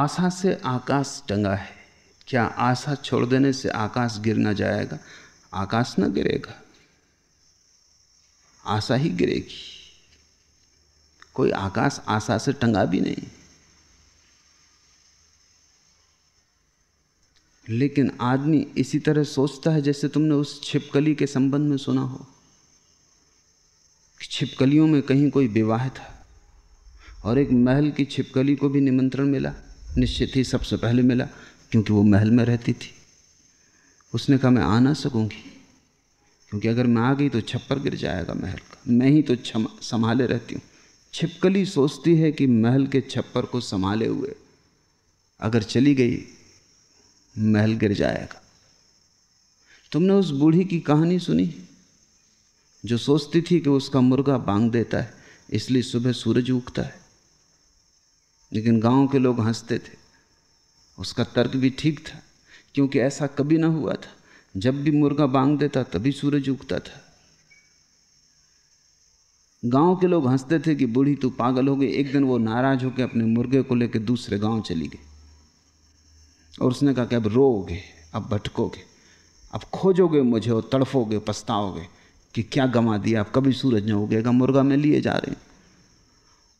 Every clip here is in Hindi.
आशा से आकाश टंगा है क्या आशा छोड़ देने से आकाश गिर ना जाएगा आकाश ना गिरेगा आशा ही गिरेगी कोई आकाश आशा से टंगा भी नहीं लेकिन आदमी इसी तरह सोचता है जैसे तुमने उस छिपकली के संबंध में सुना हो कि छिपकलियों में कहीं कोई विवाह था और एक महल की छिपकली को भी निमंत्रण मिला निश्चित ही सबसे पहले मिला क्योंकि वो महल में रहती थी उसने कहा मैं आ ना सकूँगी क्योंकि अगर मैं आ गई तो छप्पर गिर जाएगा महल का मैं ही तो संभाले रहती हूँ छिपकली सोचती है कि महल के छप्पर को संभाले हुए अगर चली गई महल गिर जाएगा तुमने उस बूढ़ी की कहानी सुनी जो सोचती थी कि उसका मुर्गा बांग देता है इसलिए सुबह सूरज उगता है लेकिन गांव के लोग हंसते थे उसका तर्क भी ठीक था क्योंकि ऐसा कभी ना हुआ था जब भी मुर्गा बांग देता तभी सूरज उगता था गांव के लोग हंसते थे कि बूढ़ी तू पागल हो गई एक दिन वो नाराज होकर अपने मुर्गे को लेकर दूसरे गांव चली गई और उसने कहा कि अब रोओगे अब भटकोगे अब खोजोगे मुझे और तड़फोगे पछताओगे कि क्या गंवा दिया अब कभी सूरज न उगेगा मुर्गा मैं लिए जा रहे हैं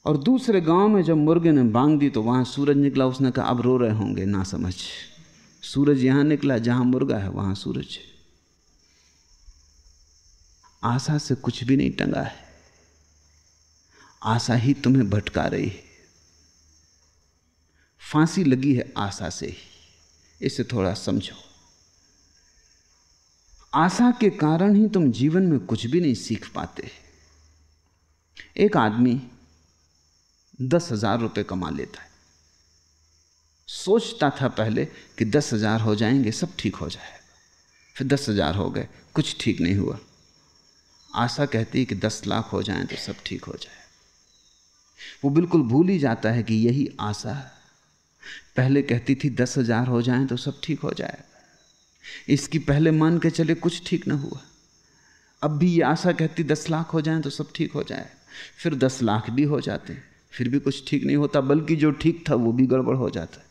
और दूसरे गांव में जब मुर्गे ने बांग दी तो वहां सूरज निकला उसने कहा अब रो रहे होंगे ना समझ सूरज यहां निकला जहां मुर्गा है वहां सूरज है आशा से कुछ भी नहीं टंगा है आशा ही तुम्हें भटका रही है फांसी लगी है आशा से ही इसे थोड़ा समझो आशा के कारण ही तुम जीवन में कुछ भी नहीं सीख पाते एक आदमी दस हजार रुपये कमा लेता है सोचता था पहले कि दस हजार हो जाएंगे सब ठीक हो जाएगा फिर दस हजार हो गए कुछ ठीक नहीं हुआ आशा कहती कि दस लाख हो जाए तो सब ठीक हो जाए वो बिल्कुल भूल ही जाता है कि यही आशा पहले कहती थी दस हजार हो जाए तो सब ठीक हो जाएगा इसकी पहले मान के चले कुछ ठीक ना हुआ अब भी ये आशा कहती दस लाख हो जाए तो सब ठीक हो जाए फिर दस लाख भी हो जाते हैं फिर भी कुछ ठीक नहीं होता बल्कि जो ठीक था वो भी गड़बड़ हो जाता है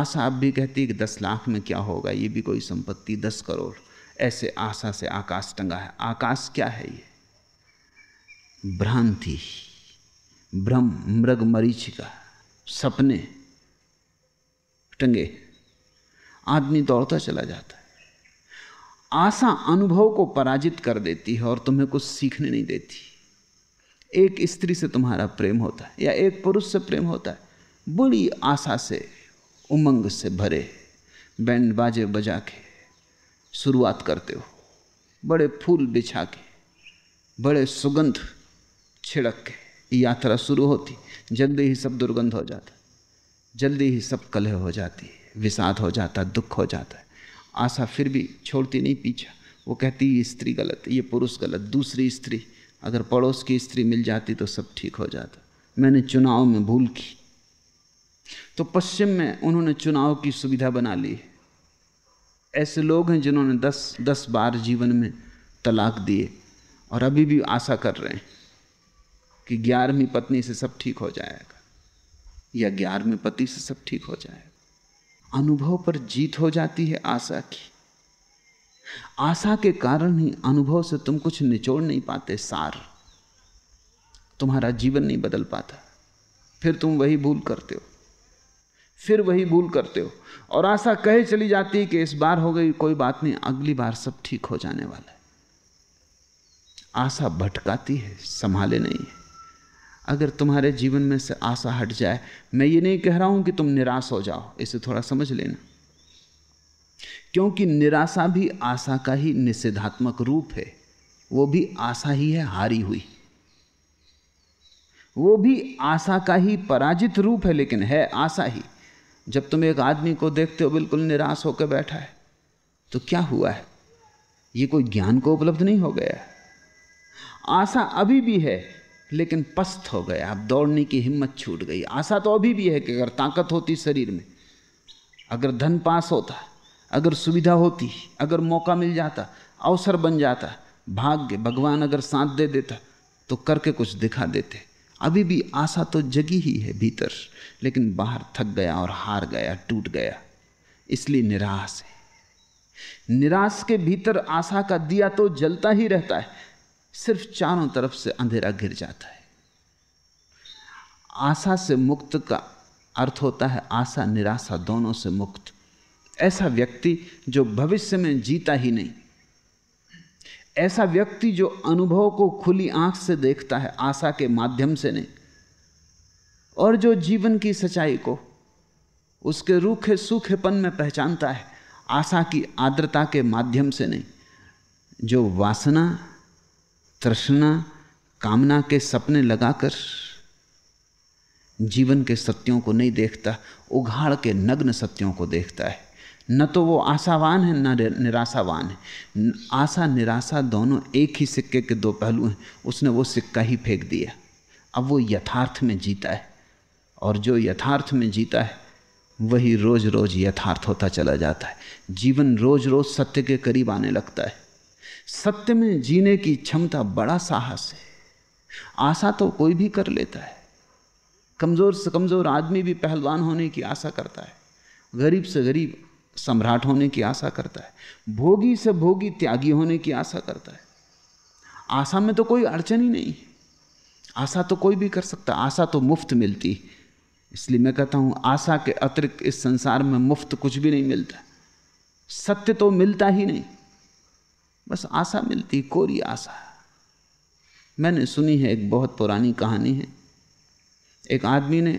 आशा अब भी कहती है कि दस लाख में क्या होगा ये भी कोई संपत्ति दस करोड़ ऐसे आशा से आकाश टंगा है आकाश क्या है ये भ्रांति भ्रम मृग मरीचिका सपने टंगे आदमी दौड़ता चला जाता है आशा अनुभव को पराजित कर देती है और तुम्हें कुछ सीखने नहीं देती एक स्त्री से तुम्हारा प्रेम होता है या एक पुरुष से प्रेम होता है बड़ी आशा से उमंग से भरे बैंड बाजे बजा के शुरुआत करते हो बड़े फूल बिछा के बड़े सुगंध छिड़क के यात्रा शुरू होती जल्दी ही सब दुर्गंध हो जाता जल्दी ही सब कलह हो जाती विषाद हो जाता दुख हो जाता है आशा फिर भी छोड़ती नहीं पीछा वो कहती ये स्त्री गलत ये पुरुष गलत दूसरी स्त्री अगर पड़ोस की स्त्री मिल जाती तो सब ठीक हो जाता मैंने चुनाव में भूल की तो पश्चिम में उन्होंने चुनाव की सुविधा बना ली है ऐसे लोग हैं जिन्होंने दस दस बार जीवन में तलाक दिए और अभी भी आशा कर रहे हैं कि ग्यारहवीं पत्नी से सब ठीक हो जाएगा या ग्यारहवीं पति से सब ठीक हो जाएगा अनुभव पर जीत हो जाती है आशा की आशा के कारण ही अनुभव से तुम कुछ निचोड़ नहीं पाते सार तुम्हारा जीवन नहीं बदल पाता फिर तुम वही भूल करते हो फिर वही भूल करते हो और आशा कहे चली जाती है कि इस बार हो गई कोई बात नहीं अगली बार सब ठीक हो जाने वाला है आशा भटकाती है संभाले नहीं है अगर तुम्हारे जीवन में से आशा हट जाए मैं ये नहीं कह रहा हूं कि तुम निराश हो जाओ इसे थोड़ा समझ लेना क्योंकि निराशा भी आशा का ही निषेधात्मक रूप है वो भी आशा ही है हारी हुई वो भी आशा का ही पराजित रूप है लेकिन है आशा ही जब तुम एक आदमी को देखते हो बिल्कुल निराश होकर बैठा है तो क्या हुआ है ये कोई ज्ञान को उपलब्ध नहीं हो गया आशा अभी भी है लेकिन पस्त हो गया अब दौड़ने की हिम्मत छूट गई आशा तो अभी भी है कि अगर ताकत होती शरीर में अगर धन पास होता अगर सुविधा होती अगर मौका मिल जाता अवसर बन जाता भाग्य भगवान अगर साथ दे देता तो करके कुछ दिखा देते अभी भी आशा तो जगी ही है भीतर लेकिन बाहर थक गया और हार गया टूट गया इसलिए निराश है निराश के भीतर आशा का दिया तो जलता ही रहता है सिर्फ चारों तरफ से अंधेरा गिर जाता है आशा से मुक्त का अर्थ होता है आशा निराशा दोनों से मुक्त ऐसा व्यक्ति जो भविष्य में जीता ही नहीं ऐसा व्यक्ति जो अनुभव को खुली आंख से देखता है आशा के माध्यम से नहीं और जो जीवन की सच्चाई को उसके रूखे सूखेपन में पहचानता है आशा की आर्द्रता के माध्यम से नहीं जो वासना तृष्णा कामना के सपने लगाकर जीवन के सत्यों को नहीं देखता उघाड़ के नग्न सत्यों को देखता है न तो वो आशावान है न निराशावान है आशा निराशा दोनों एक ही सिक्के के दो पहलू हैं उसने वो सिक्का ही फेंक दिया अब वो यथार्थ में जीता है और जो यथार्थ में जीता है वही रोज़ रोज़ यथार्थ होता चला जाता है जीवन रोज़ रोज़ सत्य के करीब आने लगता है सत्य में जीने की क्षमता बड़ा साहस है आशा तो कोई भी कर लेता है कमज़ोर से कमज़ोर आदमी भी पहलवान होने की आशा करता है गरीब से गरीब सम्राट होने की आशा करता है भोगी से भोगी त्यागी होने की आशा करता है आशा में तो कोई अड़चन ही नहीं आशा तो कोई भी कर सकता आशा तो मुफ्त मिलती इसलिए मैं कहता हूँ आशा के अतिरिक्त इस संसार में मुफ्त कुछ भी नहीं मिलता सत्य तो मिलता ही नहीं बस आशा मिलती कोरी आशा मैंने सुनी है एक बहुत पुरानी कहानी है एक आदमी ने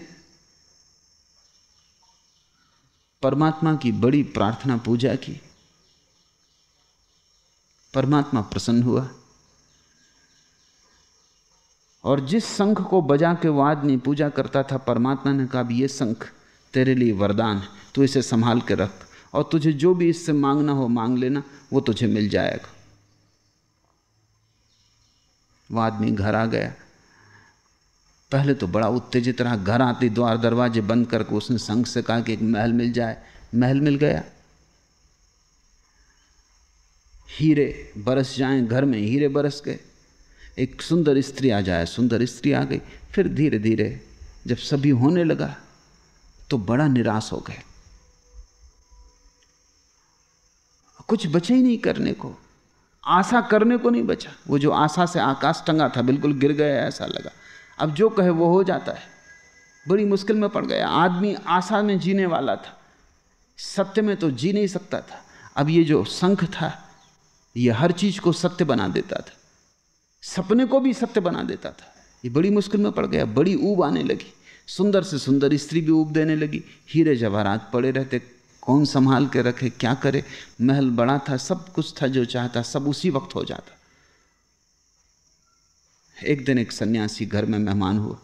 परमात्मा की बड़ी प्रार्थना पूजा की परमात्मा प्रसन्न हुआ और जिस संख को बजा के वो आदमी पूजा करता था परमात्मा ने कहा यह संख तेरे लिए वरदान है तू इसे संभाल के रख और तुझे जो भी इससे मांगना हो मांग लेना वो तुझे मिल जाएगा वह आदमी घर आ गया पहले तो बड़ा उत्तेजित रहा घर आती द्वार दरवाजे बंद करके उसने संघ से कहा कि एक महल मिल जाए महल मिल गया हीरे बरस जाएं घर में हीरे बरस गए एक सुंदर स्त्री आ जाए सुंदर स्त्री आ गई फिर धीरे धीरे जब सभी होने लगा तो बड़ा निराश हो गए कुछ बचे ही नहीं करने को आशा करने को नहीं बचा वो जो आशा से आकाश टंगा था बिल्कुल गिर गया ऐसा लगा अब जो कहे वो हो जाता है बड़ी मुश्किल में पड़ गया आदमी आशा में जीने वाला था सत्य में तो जी नहीं सकता था अब ये जो संख था ये हर चीज़ को सत्य बना देता था सपने को भी सत्य बना देता था ये बड़ी मुश्किल में पड़ गया बड़ी ऊब आने लगी सुंदर से सुंदर स्त्री भी ऊब देने लगी हीरे जवाहरात पड़े रहते कौन संभाल के रखे क्या करे महल बड़ा था सब कुछ था जो चाहता सब उसी वक्त हो जाता एक दिन एक सन्यासी घर में मेहमान हुआ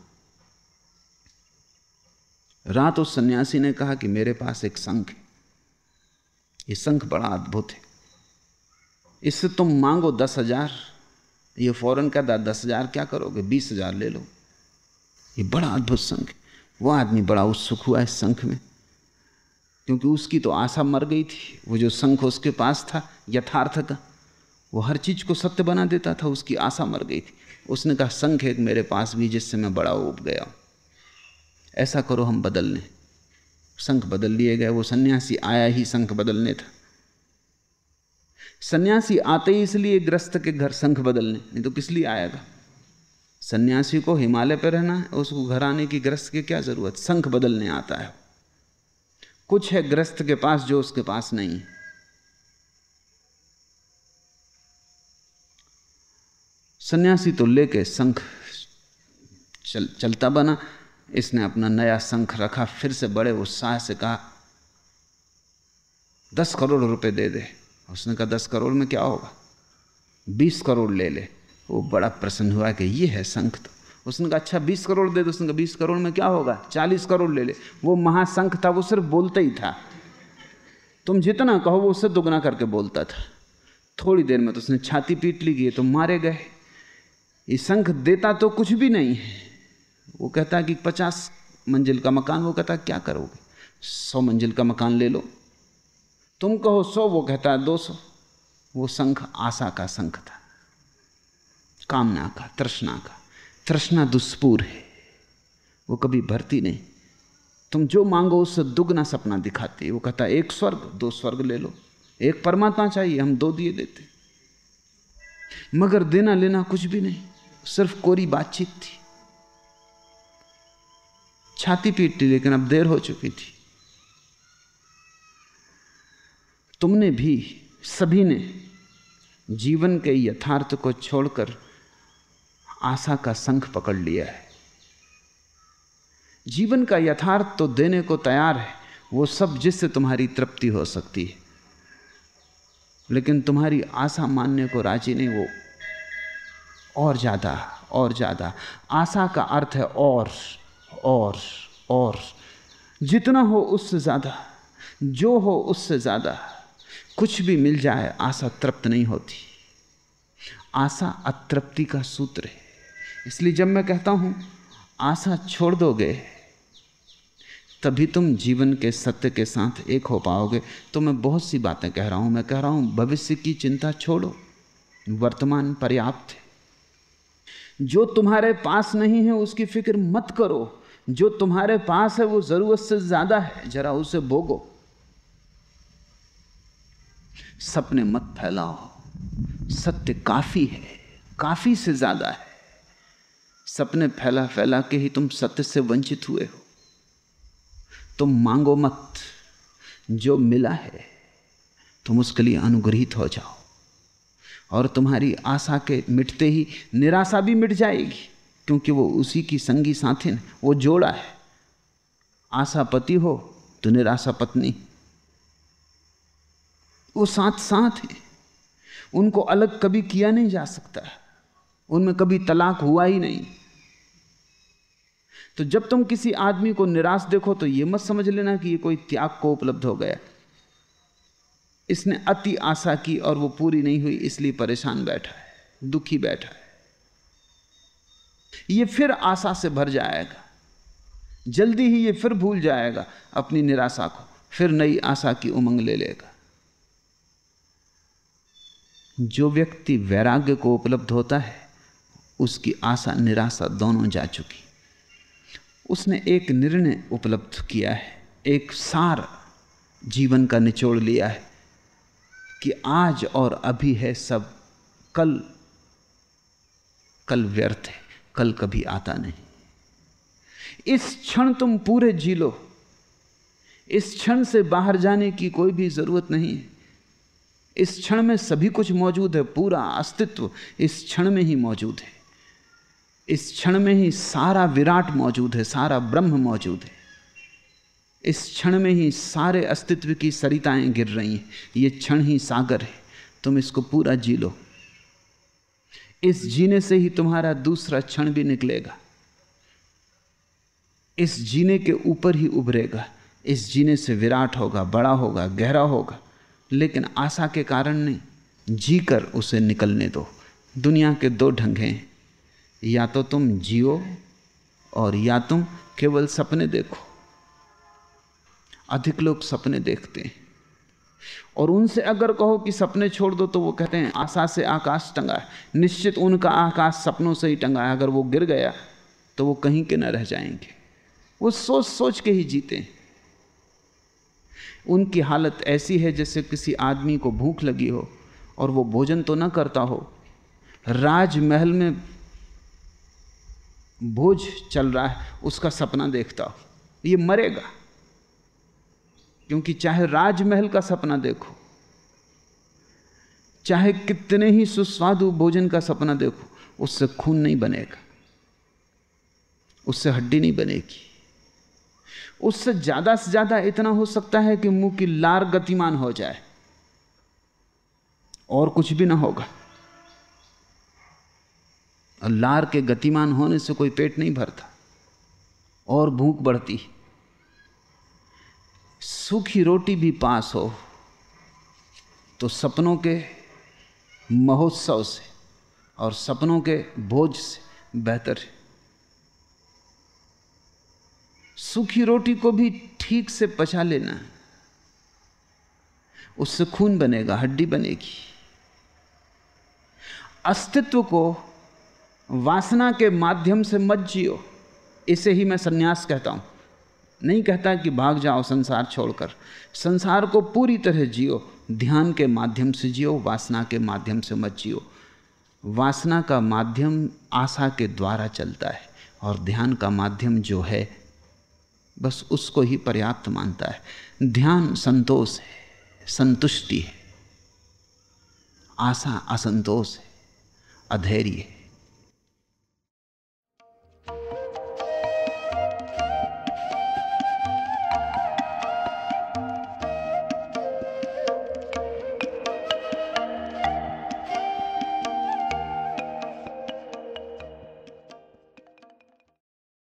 रात उस सन्यासी ने कहा कि मेरे पास एक संख है ये संख बड़ा अद्भुत है इससे तुम मांगो दस हजार ये फौरन कहता दा दस हजार क्या करोगे बीस हजार ले लो ये बड़ा अद्भुत है वह आदमी बड़ा उत्सुक हुआ इस संख में क्योंकि उसकी तो आशा मर गई थी वो जो संख उसके पास था यथार्थ का वो हर चीज़ को सत्य बना देता था उसकी आशा मर गई थी उसने कहा संख एक मेरे पास भी जिससे मैं बड़ा उब गया ऐसा करो हम बदल लें संख बदल लिए गए वो सन्यासी आया ही संख बदलने था सन्यासी आते ही इसलिए ग्रस्त के घर संख बदलने नहीं तो किस लिए आएगा सन्यासी को हिमालय पर रहना है उसको घर आने की ग्रस्त की क्या ज़रूरत संख बदलने आता है कुछ है ग्रस्त के पास जो उसके पास नहीं है सन्यासी तो लेके संख चल चलता बना इसने अपना नया संख रखा फिर से बड़े उत्साह से कहा दस करोड़ रुपए दे दे उसने कहा दस करोड़ में क्या होगा बीस करोड़ ले ले वो बड़ा प्रसन्न हुआ कि ये है संख तो उसने कहा अच्छा बीस करोड़ दे दो उसने कहा बीस करोड़ में क्या होगा चालीस करोड़ ले ले वो महासंख था वो सिर्फ बोलता ही था तुम जितना कहो वो उससे दुगना करके बोलता था थोड़ी देर में तो उसने छाती पीट ली गई तो मारे गए ये शंख देता तो कुछ भी नहीं है वो कहता कि पचास मंजिल का मकान वो कहता क्या करोगे सौ मंजिल का मकान ले लो तुम कहो सौ वो कहता है दो सौ वो संख आशा का संख था कामना का तृष्णा का तृष्णा दुष्पूर है वो कभी भरती नहीं तुम जो मांगो उससे दुगना सपना दिखाती है वो कहता एक स्वर्ग दो स्वर्ग ले लो एक परमात्मा चाहिए हम दो दिए देते मगर देना लेना कुछ भी नहीं सिर्फ कोरी बातचीत थी छाती पीट लेकिन अब देर हो चुकी थी तुमने भी सभी ने जीवन के यथार्थ को छोड़कर आशा का संख पकड़ लिया है जीवन का यथार्थ तो देने को तैयार है वो सब जिससे तुम्हारी तृप्ति हो सकती है लेकिन तुम्हारी आशा मानने को राजी नहीं वो और ज़्यादा और ज़्यादा आशा का अर्थ है और और और जितना हो उससे ज़्यादा जो हो उससे ज़्यादा कुछ भी मिल जाए आशा तृप्त नहीं होती आशा अतृप्ति का सूत्र है इसलिए जब मैं कहता हूँ आशा छोड़ दोगे तभी तुम जीवन के सत्य के साथ एक हो पाओगे तो मैं बहुत सी बातें कह रहा हूँ मैं कह रहा हूँ भविष्य की चिंता छोड़ो वर्तमान पर्याप्त है जो तुम्हारे पास नहीं है उसकी फिक्र मत करो जो तुम्हारे पास है वो ज़रूरत से ज़्यादा है जरा उसे भोगो सपने मत फैलाओ सत्य काफ़ी है काफ़ी से ज़्यादा है सपने फैला फैला के ही तुम सत्य से वंचित हुए हो तुम मांगो मत जो मिला है तुम उसके लिए अनुग्रहित हो जाओ और तुम्हारी आशा के मिटते ही निराशा भी मिट जाएगी क्योंकि वो उसी की संगी साथिन वो जोड़ा है आशा पति हो तो निराशा पत्नी वो साथ साथ हैं उनको अलग कभी किया नहीं जा सकता उनमें कभी तलाक हुआ ही नहीं तो जब तुम किसी आदमी को निराश देखो तो ये मत समझ लेना कि ये कोई त्याग को उपलब्ध हो गया इसने अति आशा की और वो पूरी नहीं हुई इसलिए परेशान बैठा है दुखी बैठा है ये फिर आशा से भर जाएगा जल्दी ही ये फिर भूल जाएगा अपनी निराशा को फिर नई आशा की उमंग ले लेगा जो व्यक्ति वैराग्य को उपलब्ध होता है उसकी आशा निराशा दोनों जा चुकी उसने एक निर्णय उपलब्ध किया है एक सार जीवन का निचोड़ लिया है कि आज और अभी है सब कल कल व्यर्थ है कल कभी आता नहीं इस क्षण तुम पूरे जी लो इस क्षण से बाहर जाने की कोई भी जरूरत नहीं है इस क्षण में सभी कुछ मौजूद है पूरा अस्तित्व इस क्षण में ही मौजूद है इस क्षण में ही सारा विराट मौजूद है सारा ब्रह्म मौजूद है इस क्षण में ही सारे अस्तित्व की सरिताएं गिर रही हैं ये क्षण ही सागर है तुम इसको पूरा जी लो इस जीने से ही तुम्हारा दूसरा क्षण भी निकलेगा इस जीने के ऊपर ही उभरेगा इस जीने से विराट होगा बड़ा होगा गहरा होगा लेकिन आशा के कारण नहीं जी कर उसे निकलने दो दुनिया के दो ढंग हैं या तो तुम जियो और या तुम केवल सपने देखो अधिक लोग सपने देखते हैं और उनसे अगर कहो कि सपने छोड़ दो तो वो कहते हैं आशा से आकाश टंगा है निश्चित उनका आकाश सपनों से ही टंगा है अगर वो गिर गया तो वो कहीं के न रह जाएंगे वो सोच सोच के ही जीते हैं उनकी हालत ऐसी है जैसे किसी आदमी को भूख लगी हो और वो भोजन तो ना करता हो राजमहल में भोज चल रहा है उसका सपना देखता हो ये मरेगा क्योंकि चाहे राजमहल का सपना देखो चाहे कितने ही सुस्वादु भोजन का सपना देखो उससे खून नहीं बनेगा उससे हड्डी नहीं बनेगी उससे ज़्यादा से ज़्यादा इतना हो सकता है कि मुंह की लार गतिमान हो जाए और कुछ भी ना होगा और लार के गतिमान होने से कोई पेट नहीं भरता और भूख बढ़ती है सूखी रोटी भी पास हो तो सपनों के महोत्सव से और सपनों के भोज से बेहतर है सूखी रोटी को भी ठीक से पचा लेना उससे खून बनेगा हड्डी बनेगी अस्तित्व को वासना के माध्यम से मत जियो इसे ही मैं सन्यास कहता हूं नहीं कहता कि भाग जाओ संसार छोड़कर संसार को पूरी तरह जियो ध्यान के माध्यम से जियो वासना के माध्यम से मत जियो वासना का माध्यम आशा के द्वारा चलता है और ध्यान का माध्यम जो है बस उसको ही पर्याप्त मानता है ध्यान संतोष है संतुष्टि है आशा असंतोष है अधैर्य है